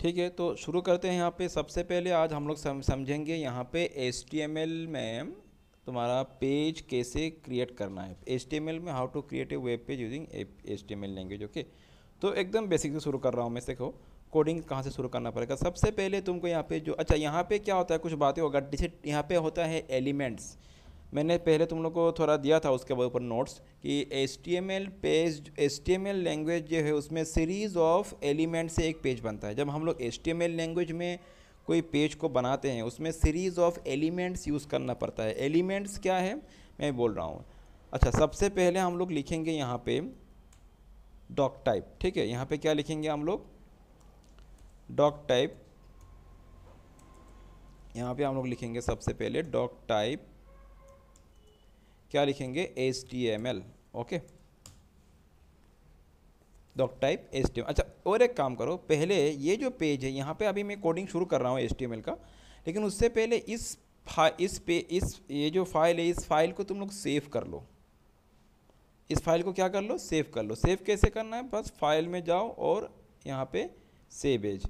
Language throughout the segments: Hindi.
ठीक है तो शुरू करते हैं यहाँ पे सबसे पहले आज हम लोग समझेंगे यहाँ पे एस में तुम्हारा पेज कैसे क्रिएट करना है एस में how to create a web page using H T language okay तो एकदम बेसिक से शुरू कर रहा हूँ मैं देखो कोडिंग कहाँ से शुरू करना पड़ेगा सबसे पहले तुमको यहाँ पे जो अच्छा यहाँ पे क्या होता है कुछ बातें होगा जैसे यहाँ पे होता है एलिमेंट्स मैंने पहले तुम लोग को थोड़ा दिया था उसके ऊपर नोट्स कि H T M L page H T M L language जो है उसमें सीरीज़ ऑफ एलिमेंट से एक पेज बनता है जब हम लोग H T M L language में कोई पेज को बनाते हैं उसमें सीरीज़ ऑफ एलिमेंट्स यूज़ करना पड़ता है एलिमेंट्स क्या है मैं बोल रहा हूँ अच्छा सबसे पहले हम लोग लिखेंगे यहाँ पे डॉक टाइप ठीक है यहाँ पे क्या लिखेंगे हम लोग डॉक टाइप यहाँ पे हम लोग लिखेंगे सबसे पहले डॉक टाइप क्या लिखेंगे H T M L okay doctype H T अच्छा और एक काम करो पहले ये जो पेज है यहाँ पे अभी मैं कोडिंग शुरू कर रहा हूँ एस टी एम एल का लेकिन उससे पहले इस फाइल इस पे इस ये जो फाइल है इस फाइल को तुम लोग सेव कर लो इस फाइल को क्या कर लो सेव कर लो सेव कैसे करना है बस फाइल में जाओ और यहाँ पे सेव एज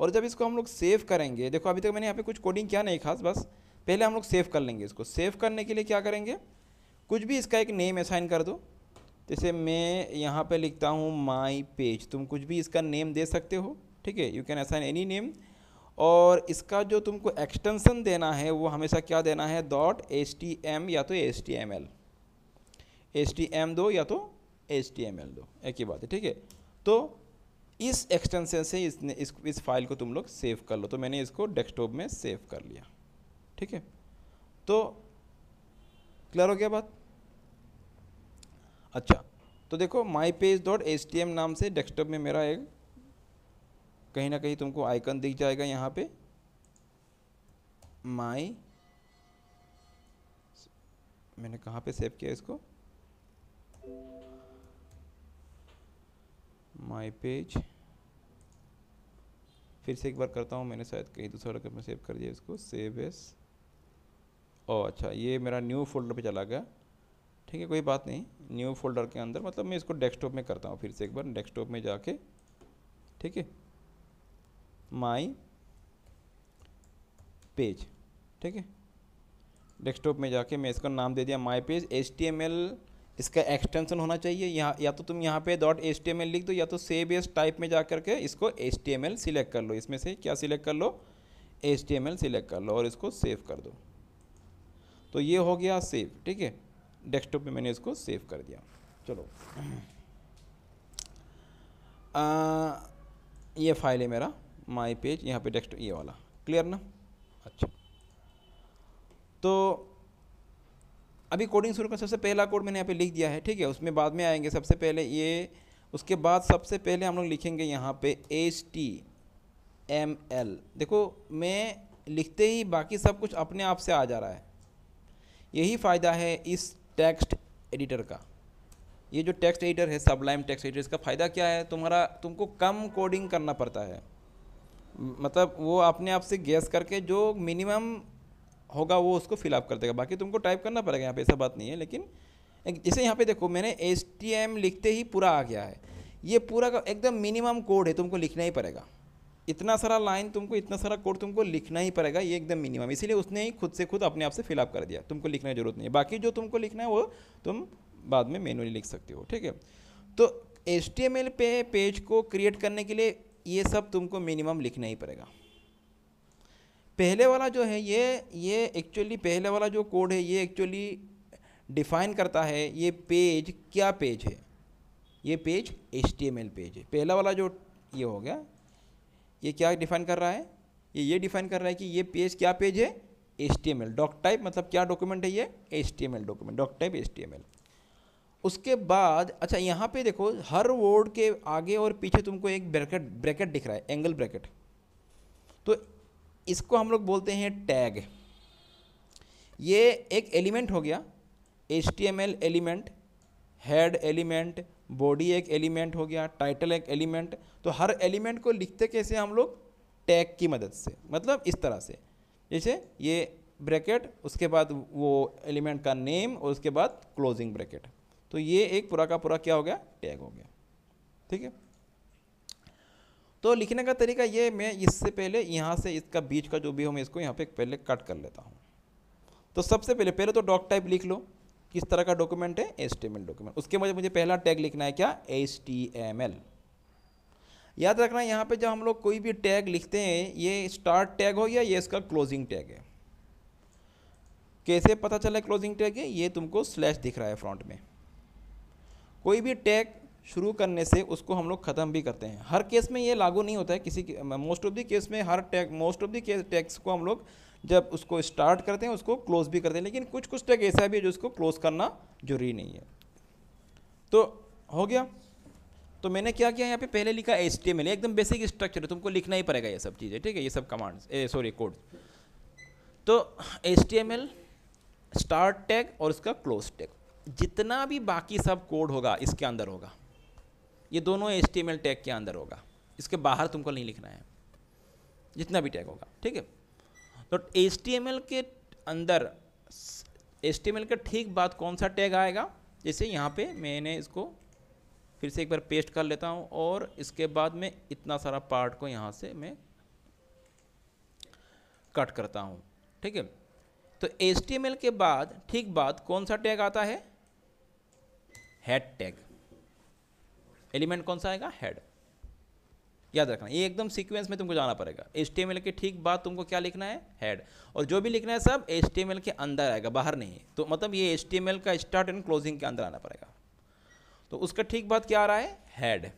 और जब इसको हम लोग सेव करेंगे देखो अभी तक मैंने यहाँ पे कुछ कोडिंग किया नहीं खास बस पहले हम लोग सेव कर लेंगे इसको सेव करने के लिए क्या करेंगे कुछ भी इसका एक नेम असाइन कर दो जैसे मैं यहाँ पे लिखता हूँ माई पेज तुम कुछ भी इसका नेम दे सकते हो ठीक है you can assign any name और इसका जो तुमको एक्सटेंसन देना है वो हमेशा क्या देना है डॉट एस टी एम या तो H T M L H T M दो या तो एस टी एम एल दो एक ही बात है ठीक है तो इस एक्सटेंसन से इसने इस इस फाइल को तुम लोग सेव कर लो तो मैंने इसको डेस्कटॉप में सेव कर लिया ठीक है तो क्लियर हो गया बात अच्छा तो देखो my page dot H T M नाम से डेस्कटॉप में मेरा एक कहीं ना कहीं तुमको आइकन दिख जाएगा यहाँ पे माई मैंने कहाँ पे सेव किया इसको माई पेज फिर से एक बार करता हूँ मैंने शायद कहीं दूसरा रकम में सेव कर दिया इसको सेव एस ओ अच्छा ये मेरा न्यू फोल्डर पे चला गया ठीक है कोई बात नहीं न्यू फोल्डर के अंदर मतलब मैं इसको डेस्कटॉप में करता हूँ फिर से एक बार डेस्कटॉप में जाके ठीक है माई पेज ठीक है डेस्कटॉप में जाके मैं इसका नाम दे दिया माई पेज एच इसका एक्सटेंशन होना चाहिए यहाँ या तो तुम यहाँ पे डॉट एच लिख दो या तो सेव एस टाइप में जा करके इसको एच सिलेक्ट कर लो इसमें से क्या सिलेक्ट कर लो एच सिलेक्ट कर लो और इसको सेव कर दो तो ये हो गया सेव ठीक है डेस्कटॉप पे मैंने इसको सेव कर दिया चलो आ, ये फाइल है मेरा माई पेज यहाँ पे डेस्कटॉप ये वाला क्लियर ना अच्छा तो अभी कोडिंग शुरू कर सबसे पहला कोड मैंने यहाँ पे लिख दिया है ठीक है उसमें बाद में आएंगे सबसे पहले ये उसके बाद सबसे पहले हम लोग लिखेंगे यहाँ पे एच टी एम एल देखो मैं लिखते ही बाकी सब कुछ अपने आप से आ जा रहा है यही फ़ायदा है इस टेक्स्ट एडिटर का ये जो टेक्स्ट एडिटर है सबलाइम टेक्स्ट एडिटर इसका फ़ायदा क्या है तुम्हारा तुमको कम कोडिंग करना पड़ता है मतलब वो अपने आप से गैस करके जो मिनिमम होगा वो उसको फिलअप कर देगा बाकी तुमको टाइप करना पड़ेगा यहाँ पे ऐसा बात नहीं है लेकिन जैसे यहाँ पे देखो मैंने एस लिखते ही पूरा आ गया है ये पूरा का एकदम मिनिमम कोड है तुमको लिखना ही पड़ेगा इतना सारा लाइन तुमको इतना सारा कोड तुमको लिखना ही पड़ेगा ये एकदम मिनिमम इसीलिए उसने ही खुद से खुद अपने आप से फिलअप कर दिया तुमको लिखने की जरूरत नहीं है बाकी जो तुमको लिखना है वो तुम बाद में मैनुअली लिख सकते हो ठीक है तो एच पे पेज को क्रिएट करने के लिए ये सब तुमको मिनिमम लिखना ही पड़ेगा पहले वाला जो है ये ये एक्चुअली पहले वाला जो कोड है ये एक्चुअली डिफाइन करता है ये पेज क्या पेज है ये पेज एच पेज है पहला वाला जो ये हो गया ये क्या डिफाइन कर रहा है ये ये डिफाइन कर रहा है कि ये पेज क्या पेज है H T M L doctype मतलब क्या डॉक्यूमेंट है ये H T M L document doctype H T M L उसके बाद अच्छा यहाँ पे देखो हर वर्ड के आगे और पीछे तुमको एक ब्रैकेट ब्रैकेट दिख रहा है एंगल ब्रैकेट तो इसको हम लोग बोलते हैं टैग ये एक एलिमेंट हो गया H T M L element head element body एक एलिमेंट हो गया टाइटल एक एलिमेंट तो हर एलिमेंट को लिखते कैसे हम लोग टैग की मदद से मतलब इस तरह से जैसे ये ब्रैकेट उसके बाद वो एलिमेंट का नेम और उसके बाद क्लोजिंग ब्रैकेट तो ये एक पूरा का पूरा क्या हो गया टैग हो गया ठीक है तो लिखने का तरीका ये मैं इससे पहले यहाँ से इसका बीच का जो भी हो मैं इसको यहाँ पे पहले कट कर लेता हूँ तो सबसे पहले पहले तो डॉक टाइप लिख लो किस तरह का डॉक्यूमेंट है एस डॉक्यूमेंट उसके वजह मुझे पहला टैग लिखना है क्या एस याद रखना है यहाँ पे जब हम लोग कोई भी टैग लिखते हैं ये स्टार्ट टैग हो या ये इसका क्लोजिंग टैग है कैसे पता चला क्लोजिंग टैग है ये तुमको स्लैश दिख रहा है फ्रंट में कोई भी टैग शुरू करने से उसको हम लोग ख़त्म भी करते हैं हर केस में ये लागू नहीं होता है किसी मोस्ट ऑफ द केस में हर tag most of the case tags को हम लोग जब उसको स्टार्ट करते हैं उसको क्लोज भी करते हैं लेकिन कुछ कुछ टैग ऐसा भी है जो उसको क्लोज करना जरूरी नहीं है तो हो गया तो मैंने क्या किया यहाँ पे पहले लिखा एच टी एकदम बेसिक स्ट्रक्चर है तुमको लिखना ही पड़ेगा ये सब चीज़ें ठीक है ये सब कमांड्स सॉरी कोड तो एस टी स्टार्ट टैग और उसका क्लोज टैग जितना भी बाकी सब कोड होगा इसके अंदर होगा ये दोनों एस टी टैग के अंदर होगा इसके बाहर तुमको नहीं लिखना है जितना भी टैग होगा ठीक है तो एच के अंदर एच के ठीक बाद कौन सा टैग आएगा जैसे यहाँ पे मैंने इसको फिर से एक बार पेस्ट कर लेता हूँ और इसके बाद में इतना सारा पार्ट को यहाँ से मैं कट करता हूँ ठीक है तो एच के बाद ठीक बाद कौन सा टैग आता है हेड टैग एलिमेंट कौन सा आएगा हेड याद रखना ये एकदम सीक्वेंस में तुमको जाना पड़ेगा एच के ठीक बाद तुमको क्या लिखना है हेड और जो भी लिखना है सब एच के अंदर आएगा बाहर नहीं तो मतलब ये एच का स्टार्ट एंड क्लोजिंग के अंदर आना पड़ेगा तो उसका ठीक बाद क्या आ रहा है हेड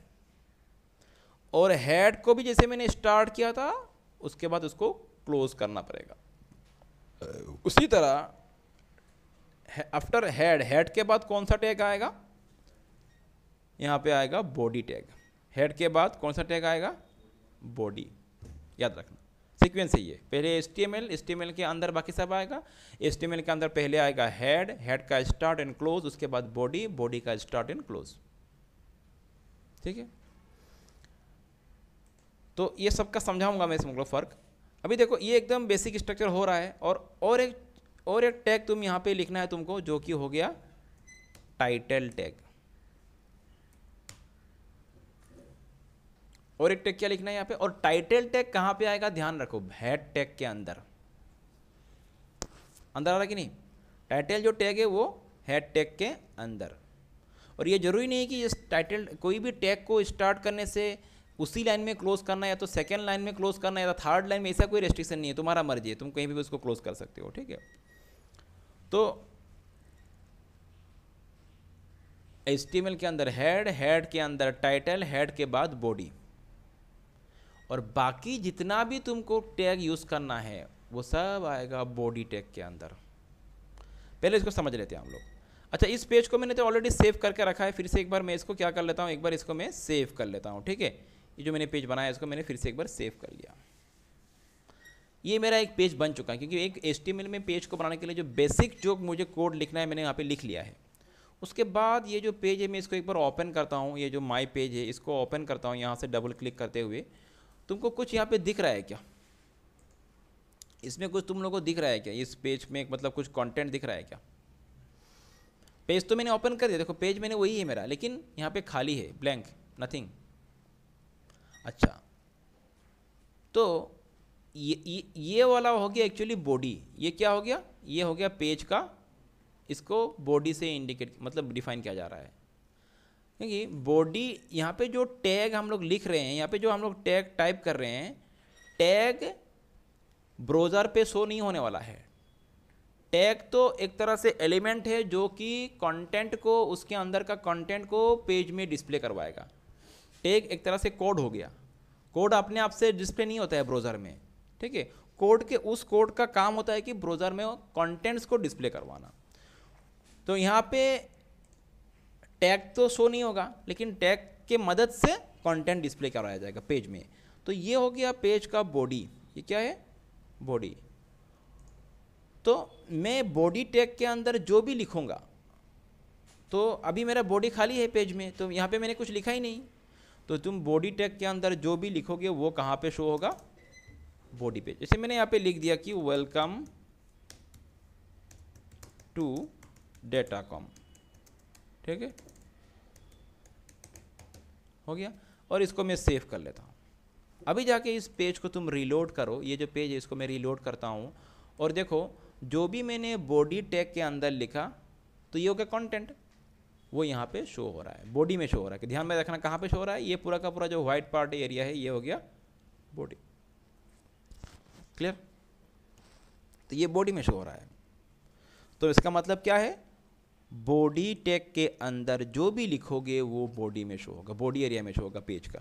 और हेड को भी जैसे मैंने स्टार्ट किया था उसके बाद उसको क्लोज करना पड़ेगा उसी तरह आफ्टर हेड हेड के बाद कौन सा टैग आएगा यहाँ पे आएगा बॉडी टैग हेड के बाद कौन सा टैग आएगा बॉडी याद रखना सीक्वेंस है ये पहले H T M L H T M L के अंदर बाकी सब आएगा एस टी एम एल के अंदर पहले आएगा हेड हेड का स्टार्ट एंड क्लोज उसके बाद बॉडी बॉडी का स्टार्ट एंड क्लोज ठीक है तो ये सबका समझाऊंगा मैं इसमें मतलब फ़र्क अभी देखो ये एकदम बेसिक स्ट्रक्चर हो रहा है और और एक और एक टैग तुम यहाँ पे लिखना है तुमको जो कि हो गया टाइटल टैग और एक टैग क्या लिखना है यहाँ पे और टाइटल टैग कहाँ पे आएगा ध्यान रखो हेड टैग के अंदर अंदर आ रहा कि नहीं टाइटल जो टैग है वो हेड टैग के अंदर और ये जरूरी नहीं कि इस टाइटल कोई भी टैग को स्टार्ट करने से उसी लाइन में क्लोज करना या तो सेकेंड लाइन में क्लोज करना या या थर्ड लाइन में ऐसा कोई रेस्ट्रिक्शन नहीं है तुम्हारा मर्जी है तुम कहीं भी उसको क्लोज कर सकते हो ठीक है तो एल के अंदर हेड हेड के अंदर टाइटल हेड के बाद बॉडी और बाकी जितना भी तुमको टैग यूज़ करना है वो सब आएगा बॉडी टैग के अंदर पहले इसको समझ लेते हैं हम लोग अच्छा इस पेज को मैंने तो ऑलरेडी सेव करके रखा है फिर से एक बार मैं इसको क्या कर लेता हूँ एक बार इसको मैं सेव कर लेता हूँ ठीक है ये जो मैंने पेज बनाया है इसको मैंने फिर से एक बार सेव कर लिया ये मेरा एक पेज बन चुका है क्योंकि एक एस में पेज को बनाने के लिए जो बेसिक जो मुझे कोड लिखना है मैंने यहाँ पर लिख लिया है उसके बाद ये जो पेज है मैं इसको एक बार ओपन करता हूँ ये जो माई पेज है इसको ओपन करता हूँ यहाँ से डबल क्लिक करते हुए तुमको कुछ यहाँ पे दिख रहा है क्या इसमें कुछ तुम लोगों को दिख रहा है क्या इस पेज में मतलब कुछ कंटेंट दिख रहा है क्या पेज तो मैंने ओपन कर दिया देखो पेज मैंने वही है मेरा लेकिन यहाँ पे खाली है ब्लैंक नथिंग अच्छा तो ये ये, ये वाला हो गया एक्चुअली बॉडी ये क्या हो गया ये हो गया पेज का इसको बॉडी से इंडिकेट मतलब डिफाइन किया जा रहा है क्योंकि बॉडी यहाँ पे जो टैग हम लोग लिख रहे हैं यहाँ पे जो हम लोग टैग टाइप कर रहे हैं टैग ब्राउज़र पे शो नहीं होने वाला है टैग तो एक तरह से एलिमेंट है जो कि कंटेंट को उसके अंदर का कंटेंट को पेज में डिस्प्ले करवाएगा टैग एक तरह से कोड हो गया कोड अपने आप से डिस्प्ले नहीं होता है ब्राउज़र में ठीक है कोड के उस कोड का काम होता है कि ब्राउज़र में कंटेंट्स को डिस्प्ले करवाना तो यहाँ पे टैग तो शो नहीं होगा लेकिन टैग के मदद से कंटेंट डिस्प्ले कराया जाएगा पेज में तो ये हो गया पेज का बॉडी ये क्या है बॉडी तो मैं बॉडी टैग के अंदर जो भी लिखूँगा तो अभी मेरा बॉडी खाली है पेज में तो यहाँ पे मैंने कुछ लिखा ही नहीं तो तुम बॉडी टैग के अंदर जो भी लिखोगे वो कहाँ पे शो होगा बॉडी पेज जैसे मैंने यहाँ पे लिख दिया कि वेलकम टू डेटा कॉम ठीक है हो गया और इसको मैं सेव कर लेता हूँ अभी जाके इस पेज को तुम रीलोड करो ये जो पेज है इसको मैं रीलोड करता हूँ और देखो जो भी मैंने बॉडी टैग के अंदर लिखा तो ये हो गया कॉन्टेंट वो यहाँ पे शो हो रहा है बॉडी में शो हो रहा है ध्यान में रखना कहाँ पे शो हो रहा है ये पूरा का पूरा जो वाइट पार्ट एरिया है ये हो गया बॉडी क्लियर तो ये बॉडी में शो हो रहा है तो इसका मतलब क्या है बॉडी टैग के अंदर जो भी लिखोगे वो बॉडी में शो होगा बॉडी एरिया में शो होगा पेज का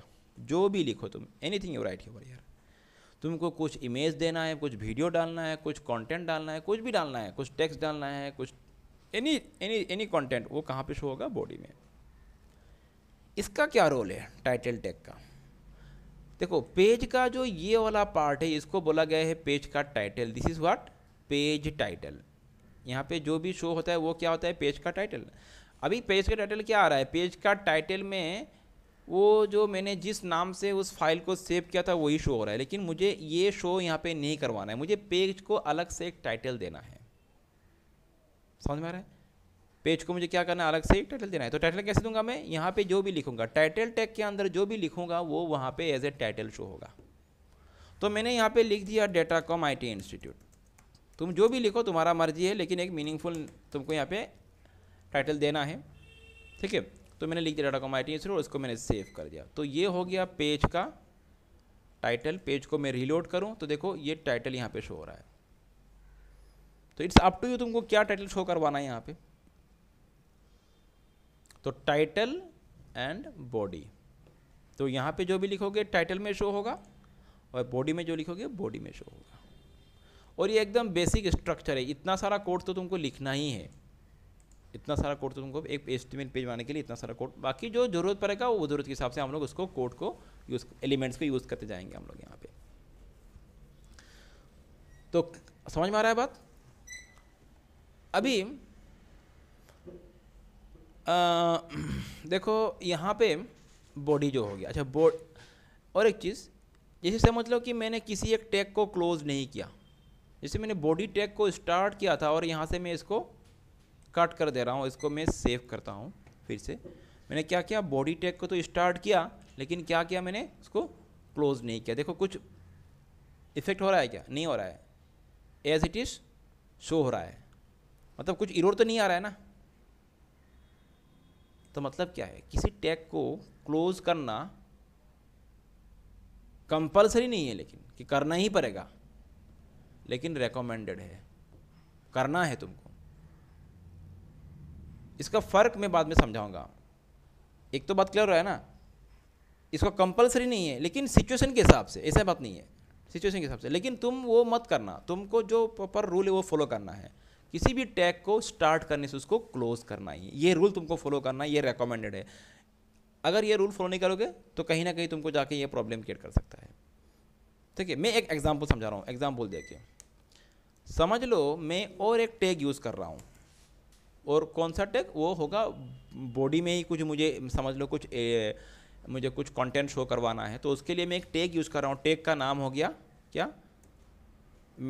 जो भी लिखो तुम anything you write your यार तुमको कुछ इमेज देना है कुछ वीडियो डालना है कुछ कंटेंट डालना है कुछ भी डालना है कुछ टेक्स्ट डालना है कुछ एनी एनी एनी कंटेंट वो कहाँ पे शो होगा बॉडी में इसका क्या रोल है टाइटल टैग का देखो पेज का जो ये वाला पार्ट है इसको बोला गया है पेज का title this is what page title यहाँ पे जो भी शो होता है वो क्या होता है पेज का टाइटल अभी पेज का टाइटल क्या आ रहा है पेज का टाइटल में वो जो मैंने जिस नाम से उस फाइल को सेव किया था वही शो हो रहा है लेकिन मुझे ये शो यहाँ पे नहीं करवाना है मुझे पेज को अलग से एक टाइटल देना है समझ में आ रहा है पेज को मुझे क्या करना है अलग से एक टाइटल देना है तो टाइटल कैसे दूंगा मैं यहाँ पे जो भी लिखूंगा टाइटल टैग के अंदर जो भी लिखूंगा वो वहाँ पे एज ए टाइटल शो होगा तो मैंने यहाँ पे लिख दिया डेटा कॉम आई इंस्टीट्यूट तुम जो भी लिखो तुम्हारा मर्जी है लेकिन एक मीनिंगफुल तुमको यहाँ पे टाइटल देना है ठीक है तो मैंने लिख दिया डाटा कॉम आई टी और इसको मैंने सेव कर दिया तो ये हो गया पेज का टाइटल पेज को मैं रीलोड करूँ तो देखो ये टाइटल यहाँ पे शो हो रहा है तो इट्स अप टू यू तुमको क्या टाइटल शो करवाना है यहाँ पे तो टाइटल एंड बॉडी तो यहाँ पे जो भी लिखोगे टाइटल में शो होगा और बॉडी में जो लिखोगे बॉडी में शो होगा और ये एकदम बेसिक स्ट्रक्चर है इतना सारा कोड तो तुमको लिखना ही है इतना सारा कोड तो तुमको एक एस्टिमेट पेज बनाने के लिए इतना सारा कोड बाकी जो जरूरत पड़ेगा वो जरूरत के हिसाब से हम लोग उसको कोड को यूज़ एलिमेंट्स को यूज़ करते जाएंगे हम लोग यहाँ पे तो समझ में आ रहा है बात अभी आ, देखो यहाँ पे बॉडी जो हो गया अच्छा बोर्ड और एक चीज़ जैसे समझ लो कि मैंने किसी एक टैग को क्लोज नहीं किया जैसे मैंने बॉडी टैग को स्टार्ट किया था और यहाँ से मैं इसको कट कर दे रहा हूँ इसको मैं सेव करता हूँ फिर से मैंने क्या किया बॉडी टैग को तो स्टार्ट किया लेकिन क्या किया मैंने उसको क्लोज नहीं किया देखो कुछ इफेक्ट हो रहा है क्या नहीं हो रहा है एज इट इज़ शो हो रहा है मतलब कुछ इरोड तो नहीं आ रहा है ना तो मतलब क्या है किसी टैग को क्लोज करना कंपलसरी नहीं है लेकिन कि करना ही पड़ेगा लेकिन रेकमेंडेड है करना है तुमको इसका फ़र्क मैं बाद में समझाऊंगा एक तो बात क्लियर हो रहा है ना इसका कंपलसरी नहीं है लेकिन सिचुएशन के हिसाब से ऐसा बात नहीं है सिचुएशन के हिसाब से लेकिन तुम वो मत करना तुमको जो प्रॉपर रूल है वो फॉलो करना है किसी भी टैग को स्टार्ट करने से उसको क्लोज करना ही ये रूल तुमको फॉलो करना ये रिकमेंडेड है अगर ये रूल फॉलो नहीं करोगे तो कहीं ना कहीं तुमको जाके ये प्रॉब्लम क्रिएट कर सकता है ठीक है मैं एक एग्जाम्पल समझा रहा हूँ एग्जाम्पल दे के समझ लो मैं और एक टैग यूज़ कर रहा हूँ और कौन सा टैग वो होगा बॉडी में ही कुछ मुझे समझ लो कुछ ए, मुझे कुछ कंटेंट शो करवाना है तो उसके लिए मैं एक टैग यूज़ कर रहा हूँ टैग का नाम हो गया क्या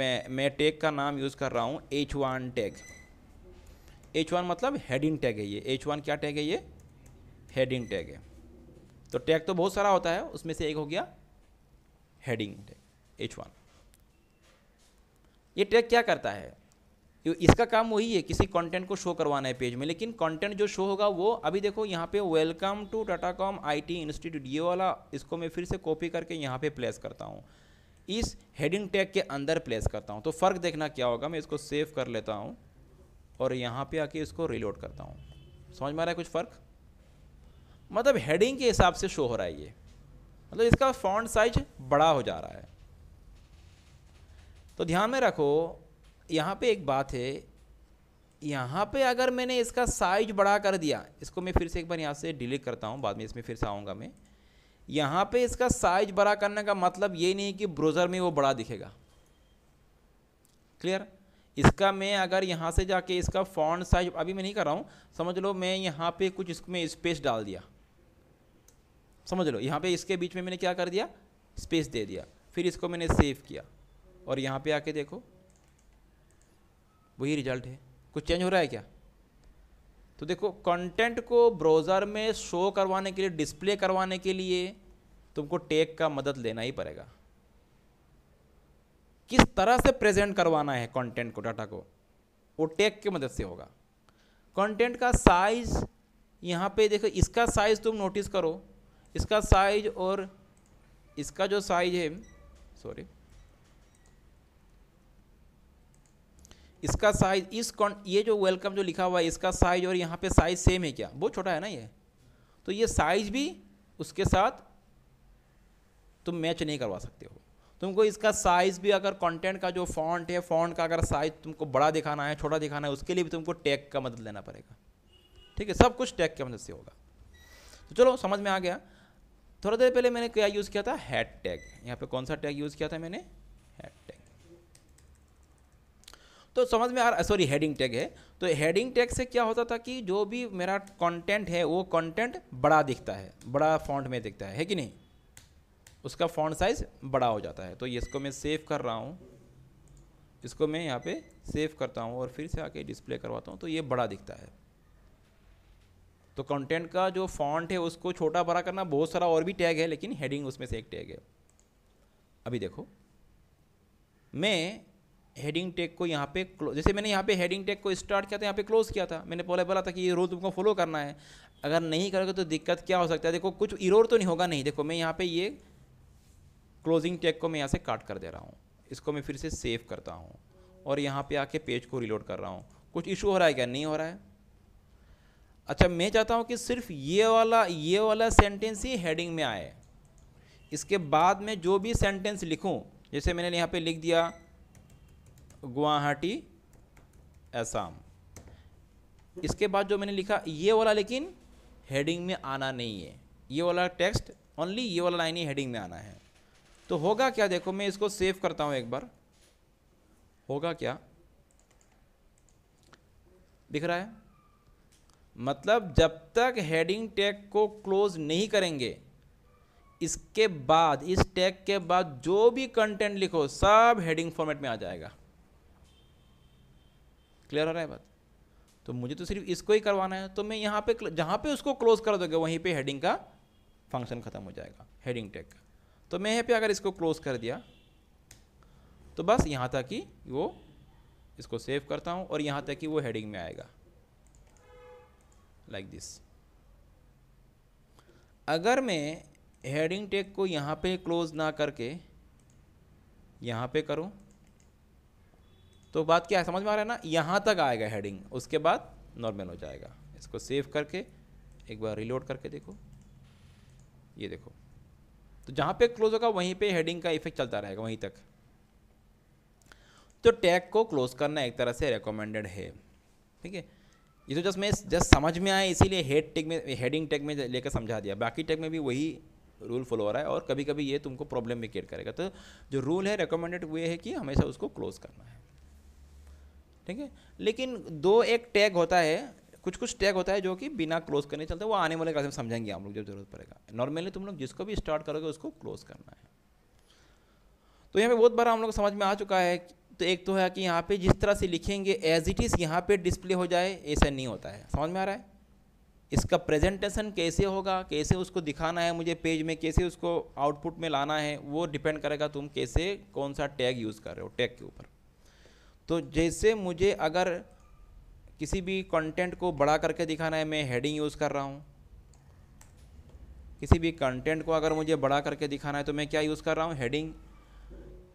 मैं मैं टैग का नाम यूज़ कर रहा हूँ H one tag H one मतलब हेडिंग टैग है ये एच वन क्या टैग है ये हेडिंग टैग है तो टैग तो बहुत सारा होता है उसमें से एक हो गया हेडिंग टैग एच वन ये टैग क्या करता है इसका काम वही है किसी कंटेंट को शो करवाना है पेज में लेकिन कंटेंट जो शो होगा वो अभी देखो यहाँ पे welcome to Tata com I T institute ये वाला इसको मैं फिर से कॉपी करके यहाँ पे प्लेस करता हूँ इस हेडिंग टैग के अंदर प्लेस करता हूँ तो फ़र्क देखना क्या होगा मैं इसको सेव कर लेता हूँ और यहाँ पर आके इसको रिलोड करता हूँ समझ में आ रहा है कुछ फ़र्क मतलब हेडिंग के हिसाब से शो हो रहा है ये मतलब इसका फॉन्ट साइज बड़ा हो जा रहा है तो ध्यान में रखो यहाँ पे एक बात है यहाँ पे अगर मैंने इसका साइज बड़ा कर दिया इसको मैं फिर से एक बार यहाँ से डिलीट करता हूँ बाद में इसमें फिर से आऊँगा मैं यहाँ पे इसका साइज बड़ा करने का मतलब ये नहीं कि ब्रोज़र में वो बड़ा दिखेगा क्लियर इसका मैं अगर यहाँ से जाके इसका फॉन्ट साइज अभी मैं नहीं कर रहा हूँ समझ लो मैं यहाँ पे कुछ इसमें स्पेस डाल दिया समझ लो यहाँ पे इसके बीच में मैंने क्या कर दिया स्पेस दे दिया फिर इसको मैंने सेव किया और यहाँ पे आके देखो वही रिजल्ट है कुछ चेंज हो रहा है क्या तो देखो कंटेंट को ब्राउज़र में शो करवाने के लिए डिस्प्ले करवाने के लिए तुमको टेक का मदद लेना ही पड़ेगा किस तरह से प्रेजेंट करवाना है कंटेंट को डाटा को वो टेक की मदद से होगा कंटेंट का साइज यहाँ पे देखो इसका साइज तुम नोटिस करो इसका साइज और इसका जो साइज है सॉरी इसका साइज इस कौन ये जो वेलकम जो लिखा हुआ है इसका साइज और यहाँ पे साइज सेम है क्या बहुत छोटा है ना ये तो ये साइज भी उसके साथ तुम मैच नहीं करवा सकते हो तुमको इसका साइज़ भी अगर कंटेंट का जो फॉन्ट है फॉन्ट का अगर साइज़ तुमको बड़ा दिखाना है छोटा दिखाना है उसके लिए भी तुमको टैग का मदद लेना पड़ेगा ठीक है सब कुछ टैग की मदद से होगा तो चलो समझ में आ गया थोड़ा देर पहले मैंने क्या यूज़ किया था हैड टैग यहाँ पे कौन सा टैग यूज़ किया था मैंने तो समझ में आ रहा सॉरी हेडिंग टैग है तो हेडिंग टैग से क्या होता था कि जो भी मेरा कंटेंट है वो कंटेंट बड़ा दिखता है बड़ा फॉन्ट में दिखता है है कि नहीं उसका फॉन्ट साइज़ बड़ा हो जाता है तो इसको मैं सेव कर रहा हूँ इसको मैं यहाँ पे सेव करता हूँ और फिर से आके डिस्प्ले करवाता हूँ तो ये बड़ा दिखता है तो कंटेंट का जो फॉन्ट है उसको छोटा बड़ा करना बहुत सारा और भी टैग है लेकिन हेडिंग उसमें से एक टैग है अभी देखो मैं हेडिंग टैग को यहाँ पे जैसे मैंने यहाँ पे हेडिंग टैग को स्टार्ट किया था यहाँ पे क्लोज किया था मैंने बोला बोला था कि ये रूल तुमको फॉलो करना है अगर नहीं करोगे तो दिक्कत क्या हो सकता है देखो कुछ इरोर तो नहीं होगा नहीं देखो मैं यहाँ पे ये क्लोजिंग टैग को मैं यहाँ से काट कर दे रहा हूँ इसको मैं फिर से सेव करता हूँ और यहाँ पे आके पेज को रिलोड कर रहा हूँ कुछ इशू हो रहा है क्या नहीं हो रहा है अच्छा मैं चाहता हूँ कि सिर्फ ये वाला ये वाला सेंटेंस ही हेडिंग में आए इसके बाद में जो भी सेंटेंस लिखूँ जैसे मैंने यहाँ पे लिख दिया गुवाहाटी असम इसके बाद जो मैंने लिखा ये वाला लेकिन हेडिंग में आना नहीं है ये वाला टेक्स्ट ओनली ये वाला लाइन ही हेडिंग में आना है तो होगा क्या देखो मैं इसको सेव करता हूँ एक बार होगा क्या दिख रहा है मतलब जब तक हेडिंग टैग को क्लोज नहीं करेंगे इसके बाद इस टैग के बाद जो भी कंटेंट लिखो सब हेडिंग फॉर्मेट में आ जाएगा क्लियर हो रहा है बात तो मुझे तो सिर्फ इसको ही करवाना है तो मैं यहाँ पे जहाँ पे उसको क्लोज कर दोगे वहीं पे हेडिंग का फंक्शन ख़त्म हो जाएगा हेडिंग टैग का तो मैं यहाँ पे अगर इसको क्लोज कर दिया तो बस यहाँ तक कि वो इसको सेव करता हूँ और यहाँ तक कि वो हेडिंग में आएगा लाइक like दिस अगर मैं हेडिंग टैग को यहाँ पे क्लोज ना करके यहाँ पे करूँ तो बात क्या है समझ में आ रहा है ना यहाँ तक आएगा हेडिंग उसके बाद नॉर्मल हो जाएगा इसको सेव करके एक बार रिलोड करके देखो ये देखो तो जहाँ पे क्लोज होगा वहीं पे हेडिंग का इफेक्ट चलता रहेगा वहीं तक तो टैग को क्लोज करना एक तरह से रिकमेंडेड है ठीक है ये तो जस्ट मैं जस्ट समझ में आए इसीलिए हेड टैग में हेडिंग टैग में लेकर समझा दिया बाकी टैग में भी वही रूल फॉलो हो रहा है और कभी कभी ये तुमको प्रॉब्लम भी क्रिएट करेगा तो जो रूल है रिकमेंडेड वे है कि हमेशा उसको क्लोज करना है ठीक है लेकिन दो एक टैग होता है कुछ कुछ टैग होता है जो कि बिना क्लोज करने चलते वो आने वाले क्लास में समझेंगे हम लोग जब जरूरत पड़ेगा नॉर्मली तुम लोग जिसको भी स्टार्ट करोगे उसको क्लोज करना है तो यहाँ पे बहुत बार हम लोग समझ में आ चुका है तो एक तो है कि यहाँ पे जिस तरह से लिखेंगे एज इट इज़ यहाँ पे डिस्प्ले हो जाए ऐसा नहीं होता है समझ में आ रहा है इसका प्रेजेंटेशन कैसे होगा कैसे उसको दिखाना है मुझे पेज में कैसे उसको आउटपुट में लाना है वो डिपेंड करेगा तुम कैसे कौन सा टैग यूज़ कर रहे हो टैग के ऊपर तो जैसे मुझे अगर किसी भी कंटेंट को बड़ा करके दिखाना है मैं हेडिंग यूज़ कर रहा हूँ किसी भी कंटेंट को अगर मुझे बड़ा करके दिखाना है तो मैं क्या यूज़ कर रहा हूँ हेडिंग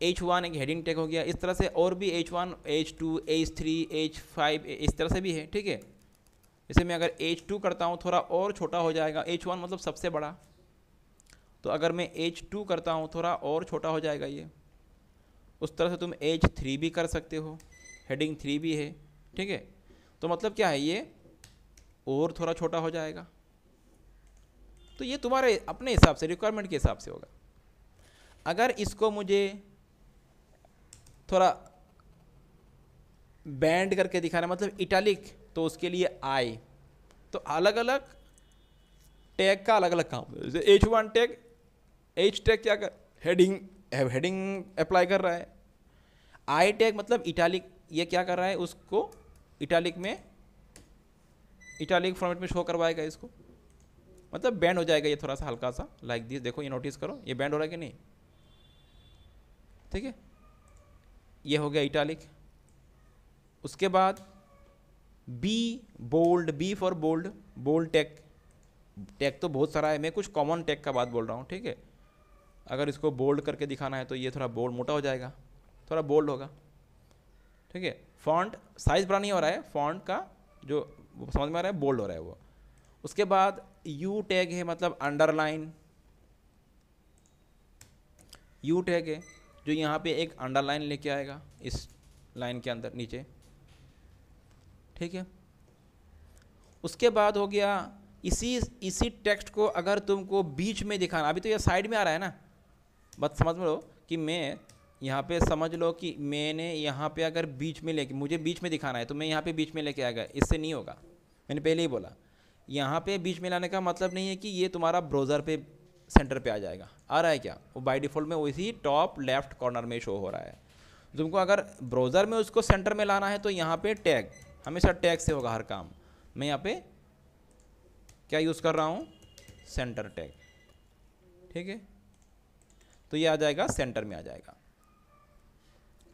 एच वन एक हेडिंग टैग हो गया इस तरह से और भी H one H two H three H five इस तरह से भी है ठीक है जैसे मैं अगर एच टू करता हूँ थोड़ा और छोटा हो जाएगा एच वन मतलब सबसे बड़ा तो अगर मैं H2 टू करता हूँ थोड़ा और छोटा हो जाएगा ये उस तरह से तुम एज थ्री भी कर सकते हो हेडिंग थ्री भी है ठीक है तो मतलब क्या है ये और थोड़ा छोटा हो जाएगा तो ये तुम्हारे अपने हिसाब से रिक्वायरमेंट के हिसाब से होगा अगर इसको मुझे थोड़ा बैंड करके दिखाना मतलब इटालिक तो उसके लिए आई तो अलग अलग टैग का अलग अलग काम H one tag H tag क्या कर हेडिंग हेडिंग अप्लाई कर रहा है आई टैग मतलब इटालिक ये क्या कर रहा है उसको इटालिक में इटालिक फॉर्मेट में शो करवाएगा इसको मतलब बैंड हो जाएगा ये थोड़ा सा हल्का सा लाइक दिस देखो ये नोटिस करो ये बैंड हो रहा है कि नहीं ठीक है ये हो गया इटालिक उसके बाद B bold B for bold bold tag tag तो बहुत सारा है मैं कुछ कॉमन टैग का बात बोल रहा हूँ ठीक है अगर इसको बोल्ड करके दिखाना है तो ये थोड़ा बोल्ड मोटा हो जाएगा थोड़ा बोल्ड होगा ठीक है फॉन्ट साइज़ बड़ा नहीं हो रहा है फॉन्ट का जो समझ में आ रहा है बोल्ड हो रहा है वो उसके बाद यू टैग है मतलब अंडरलाइन यू टैग है जो यहाँ पे एक अंडरलाइन लेके आएगा इस लाइन के अंदर नीचे ठीक है उसके बाद हो गया इसी इसी टेक्स्ट को अगर तुमको बीच में दिखाना अभी तो ये साइड में आ रहा है ना बस समझ लो कि मैं यहाँ पे समझ लो कि मैंने यहाँ पे अगर बीच में लेके मुझे बीच में दिखाना है तो मैं यहाँ पे बीच में लेके आ गया इससे नहीं होगा मैंने पहले ही बोला यहाँ पे बीच में लाने का मतलब नहीं है कि ये तुम्हारा ब्राउज़र पे सेंटर पे आ जाएगा आ रहा है क्या वो बाय डिफ़ॉल्ट में वैसे ही टॉप लेफ्ट कॉर्नर में शो हो रहा है तुमको अगर ब्राउज़र में उसको सेंटर में लाना है तो यहाँ पर टैग हमेशा टैग से होगा हर काम मैं यहाँ पर क्या यूज़ कर रहा हूँ सेंटर टैग ठीक है तो ये आ जाएगा सेंटर में आ जाएगा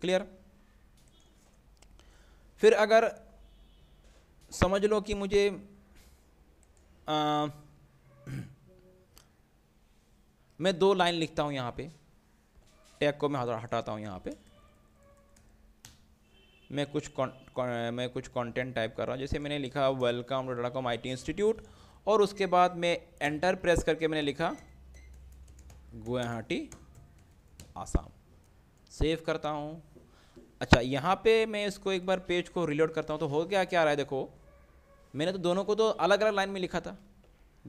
क्लियर फिर अगर समझ लो कि मुझे आ, मैं दो लाइन लिखता हूं यहां पे टैग को मैं हटाता हूं यहां पे मैं कुछ कौन, कौन, मैं कुछ कंटेंट टाइप कर रहा हूं जैसे मैंने लिखा welcome Doda com I institute और उसके बाद मैं एंटर प्रेस करके मैंने लिखा गुवाहाटी आसाम सेव करता हूँ अच्छा यहाँ पे मैं इसको एक बार पेज को रिलोड करता हूँ तो हो गया क्या रहा है देखो मैंने तो दोनों को तो अलग अलग लाइन में लिखा था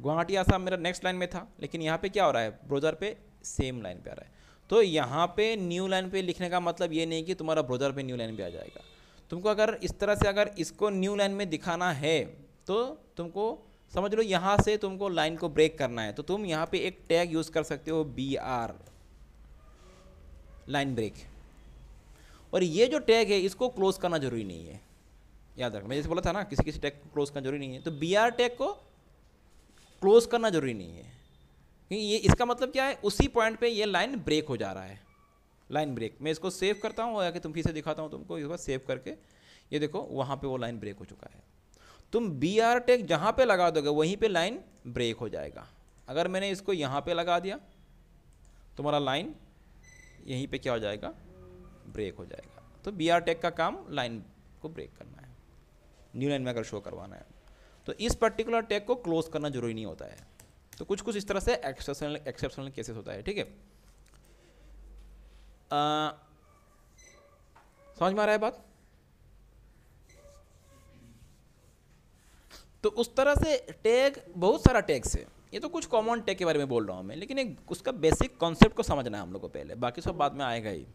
गुवाहाटी आसाम मेरा नेक्स्ट लाइन में था लेकिन यहाँ पे क्या हो रहा है ब्रोजर पे सेम लाइन पे आ रहा है तो यहाँ पे न्यू लाइन पे लिखने का मतलब ये नहीं कि तुम्हारा ब्रोजर पे न्यू लाइन पर आ जाएगा तुमको अगर इस तरह से अगर इसको न्यू लाइन में दिखाना है तो तुमको समझ लो यहाँ से तुमको लाइन को ब्रेक करना है तो तुम यहाँ पे एक टैग यूज़ कर सकते हो बी आर लाइन ब्रेक और ये जो टैग है इसको क्लोज करना जरूरी नहीं है याद रखना मैं जैसे बोला था ना किसी किसी टैग को क्लोज करना जरूरी नहीं है तो बी आर टैग को क्लोज करना जरूरी नहीं है क्योंकि ये इसका मतलब क्या है उसी पॉइंट पे ये लाइन ब्रेक हो जा रहा है लाइन ब्रेक मैं इसको सेव करता हूँ और आके तुम फिर से दिखाता हूँ तुमको इस बार सेव करके ये देखो वहाँ पे वो लाइन ब्रेक हो चुका है तुम बी आर टैग जहाँ पर लगा दोगे वहीं पर लाइन ब्रेक हो जाएगा अगर मैंने इसको यहाँ पर लगा दिया तुम्हारा लाइन यहीं पे क्या हो जाएगा ब्रेक हो जाएगा तो बी आर टेक का काम लाइन को ब्रेक करना है न्यू लाइन में अगर शो करवाना है तो इस पर्टिकुलर टेक को क्लोज करना जरूरी नहीं होता है तो कुछ कुछ इस तरह से एक्सेप्शनल एक्सेप्शनल केसेस होता है ठीक है समझ में आ रहा है बात तो उस तरह से टैग बहुत सारा टैग है ये तो कुछ कॉमन टेक के बारे में बोल रहा हूँ मैं लेकिन एक उसका बेसिक कॉन्सेप्ट को समझना है हम लोग को पहले बाकी सब बाद में आएगा ही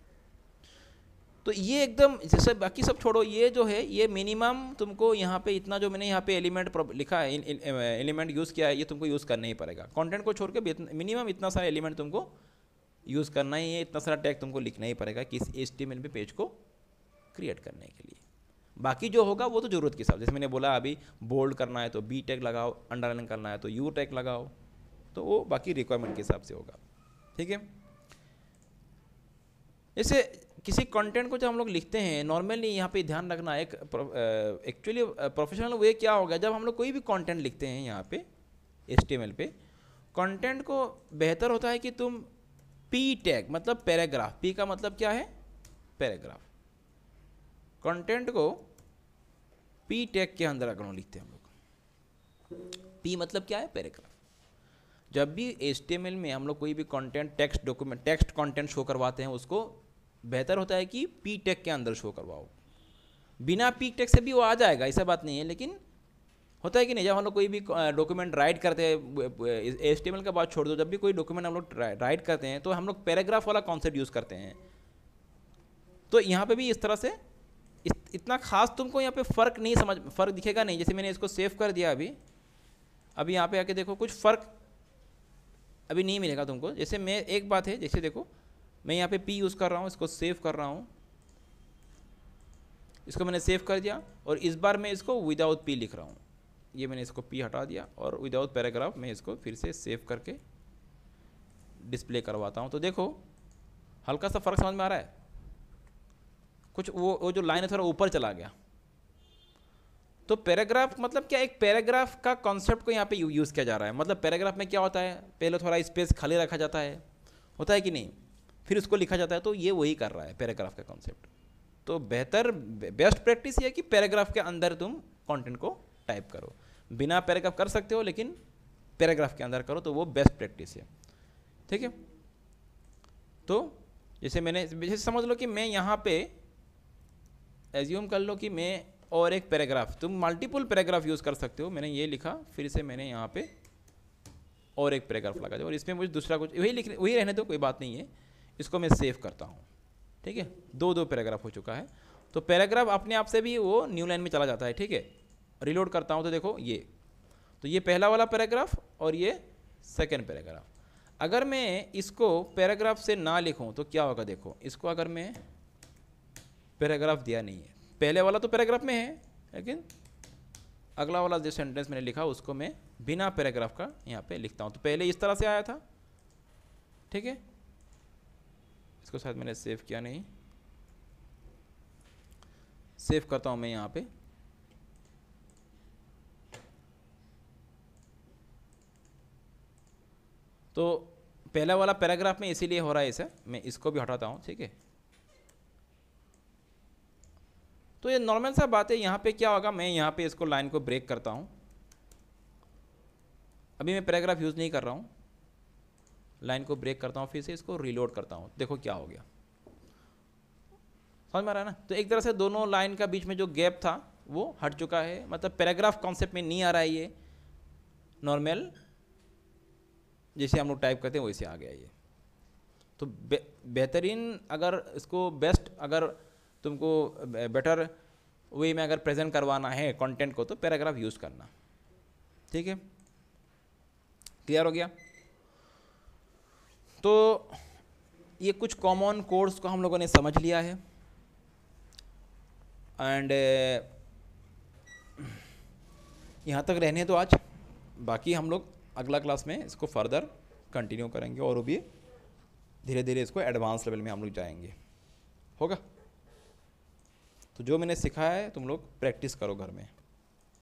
तो ये एकदम जैसे बाकी सब छोड़ो ये जो है ये मिनिमम तुमको यहाँ पे इतना जो मैंने यहाँ पे एलिमेंट लिखा है एलिमेंट यूज़ uh, किया है ये तुमको यूज़ करना ही पड़ेगा कंटेंट को छोड़ के मिनिमम इतना सारा एलिमेंट तुमको यूज़ करना ही है इतना सारा टैग तुमको लिखना ही पड़ेगा किस एस टी पे पेज को क्रिएट करने के लिए बाकी जो होगा वो तो ज़रूरत के हिसाब जैसे मैंने बोला अभी बोल्ड करना है तो बी टेक लगाओ अंडरलाइन करना है तो यू टेक लगाओ तो वो बाकी रिक्वायरमेंट के हिसाब से होगा ठीक है जैसे किसी कंटेंट को जब हम लोग लिखते हैं नॉर्मली यहाँ पे ध्यान रखना एक एक्चुअली प्रोफेशनल वे क्या होगा जब हम लोग कोई भी कंटेंट लिखते हैं यहाँ पे एस पे कंटेंट को बेहतर होता है कि तुम पी टैग मतलब पैराग्राफ पी का मतलब क्या है पैराग्राफ कंटेंट को पी टेक के अंदर अगर लिखते हैं हम लोग पी मतलब क्या है पैराग्राफ जब भी एस में हम लोग कोई भी content text document text content show करवाते हैं उसको बेहतर होता है कि पी टेक के अंदर शो करवाओ बिना पी टेक से भी वो आ जाएगा ऐसा बात नहीं है लेकिन होता है कि नहीं जब हम लोग कोई भी डॉक्यूमेंट राइट करते हैं एस टी का बात छोड़ दो जब भी कोई डॉक्यूमेंट हम लोग राइट करते हैं तो हम लोग पैराग्राफ वाला कॉन्सेप्ट यूज़ करते हैं तो यहाँ पे भी इस तरह से इत, इतना खास तुमको यहाँ पे फ़र्क नहीं समझ फ़र्क दिखेगा नहीं जैसे मैंने इसको सेव कर दिया अभी अभी यहाँ पे आके देखो कुछ फ़र्क अभी नहीं मिलेगा तुमको जैसे मैं एक बात है जैसे देखो मैं यहाँ पे पी यूज़ कर रहा हूँ इसको सेव कर रहा हूँ इसको मैंने सेव कर दिया और इस बार मैं इसको विदाउट पी लिख रहा हूँ ये मैंने इसको पी हटा दिया और विदाउट पैराग्राफ मैं इसको फिर से सेव करके डिस्प्ले करवाता हूँ तो देखो हल्का सा फ़र्क समझ में आ रहा है कुछ वो वो जो लाइन है थोड़ा ऊपर चला गया तो पैराग्राफ मतलब क्या एक पैराग्राफ का कॉन्सेप्ट को यहाँ पे यूज़ किया जा रहा है मतलब पैराग्राफ में क्या होता है पहले थोड़ा स्पेस खाली रखा जाता है होता है कि नहीं फिर उसको लिखा जाता है तो ये वही कर रहा है पैराग्राफ का कॉन्सेप्ट तो बेहतर बेस्ट प्रैक्टिस ये है कि पैराग्राफ के अंदर तुम कंटेंट को टाइप करो बिना पैराग्राफ कर सकते हो लेकिन पैराग्राफ के अंदर करो तो वो बेस्ट प्रैक्टिस है ठीक है तो जैसे मैंने जैसे समझ लो कि मैं यहाँ पे एज्यूम कर लो कि मैं और एक पैराग्राफ तुम मल्टीपल पैराग्राफ यूज़ कर सकते हो मैंने ये लिखा फिर से मैंने यहाँ पे और एक पैराग्राफ लगा दिया और इसमें मुझे दूसरा कुछ वही लिख वही रहने दो कोई बात नहीं है इसको मैं सेव करता हूँ ठीक है दो दो पैराग्राफ हो चुका है तो पैराग्राफ अपने आप से भी वो न्यू लाइन में चला जाता है ठीक है रिलोड करता हूँ तो देखो ये तो ये पहला वाला पैराग्राफ और ये सेकेंड पैराग्राफ अगर मैं इसको पैराग्राफ से ना लिखूँ तो क्या होगा देखो इसको अगर मैं पैराग्राफ दिया नहीं है पहले वाला तो पैराग्राफ में है लेकिन अगला वाला जो सेंटेंस मैंने लिखा उसको मैं बिना पैराग्राफ का यहाँ पे लिखता हूँ तो पहले इस तरह से आया था ठीक है इसको शायद मैंने सेव किया नहीं सेव करता हूँ मैं यहाँ पे तो पहला वाला पैराग्राफ में इसीलिए हो रहा है इसे मैं इसको भी हटाता हूँ ठीक है तो ये नॉर्मल सा बात है यहाँ पे क्या होगा मैं यहाँ पे इसको लाइन को ब्रेक करता हूँ अभी मैं पैराग्राफ यूज़ नहीं कर रहा हूँ लाइन को ब्रेक करता हूँ फिर से इसको रिलोड करता हूँ देखो क्या हो गया समझ में आ रहा है ना तो एक तरह से दोनों लाइन का बीच में जो गैप था वो हट चुका है मतलब पैराग्राफ कॉन्सेप्ट में नहीं आ रहा है ये नॉर्मल जैसे हम लोग टाइप करते हैं वैसे आ गया ये तो बेहतरीन अगर इसको बेस्ट अगर तुमको बेटर वे में अगर प्रेजेंट करवाना है कंटेंट को तो पैराग्राफ यूज़ करना ठीक है क्लियर हो गया तो ये कुछ कॉमन कोर्स को हम लोगों ने समझ लिया है एंड यहाँ तक रहने तो आज बाकी हम लोग अगला क्लास में इसको फर्दर कंटिन्यू करेंगे और वो भी धीरे धीरे इसको एडवांस लेवल में हम लोग जाएंगे होगा तो जो मैंने सिखाया है तुम लोग प्रैक्टिस करो घर में